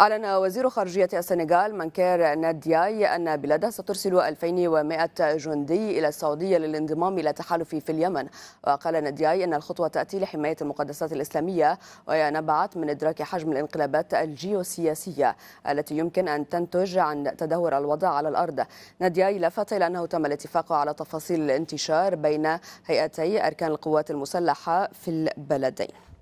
أعلن وزير خارجية السنغال منكير نادياي أن بلاده سترسل 2100 جندي إلى السعودية للانضمام إلى تحالف في اليمن وقال نادياي أن الخطوة تأتي لحماية المقدسات الإسلامية وهي نبعت من إدراك حجم الانقلابات الجيوسياسية التي يمكن أن تنتج عن تدهور الوضع على الأرض نادياي لفت إلى أنه تم الاتفاق على تفاصيل الانتشار بين هيئتي أركان القوات المسلحة في البلدين